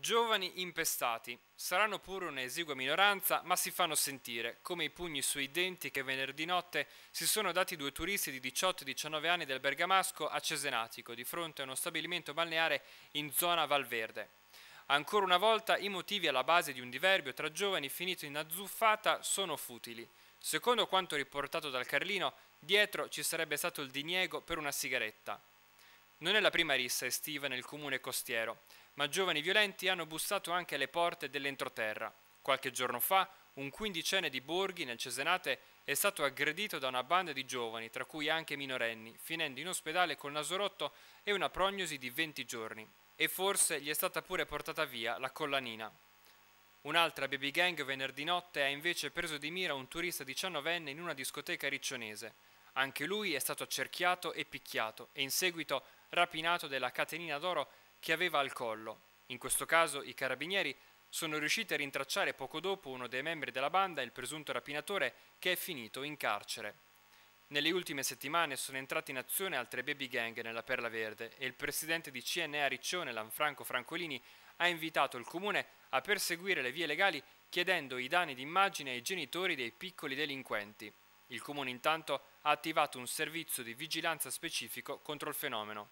Giovani impestati. Saranno pure un'esigua minoranza, ma si fanno sentire, come i pugni sui denti che venerdì notte si sono dati due turisti di 18 19 anni del Bergamasco a Cesenatico, di fronte a uno stabilimento balneare in zona Valverde. Ancora una volta i motivi alla base di un diverbio tra giovani finito in azzuffata sono futili. Secondo quanto riportato dal Carlino, dietro ci sarebbe stato il diniego per una sigaretta. Non è la prima rissa estiva nel comune costiero ma giovani violenti hanno bussato anche alle porte dell'entroterra. Qualche giorno fa un quindicenne di Borghi nel Cesenate è stato aggredito da una banda di giovani, tra cui anche minorenni, finendo in ospedale col naso rotto e una prognosi di 20 giorni. E forse gli è stata pure portata via la collanina. Un'altra baby gang venerdì notte ha invece preso di mira un turista diciannovenne in una discoteca riccionese. Anche lui è stato accerchiato e picchiato e in seguito rapinato della catenina d'oro che aveva al collo. In questo caso i carabinieri sono riusciti a rintracciare poco dopo uno dei membri della banda, il presunto rapinatore, che è finito in carcere. Nelle ultime settimane sono entrate in azione altre baby gang nella Perla Verde e il presidente di CNA Riccione, Lanfranco Francolini, ha invitato il comune a perseguire le vie legali chiedendo i danni d'immagine ai genitori dei piccoli delinquenti. Il comune intanto ha attivato un servizio di vigilanza specifico contro il fenomeno.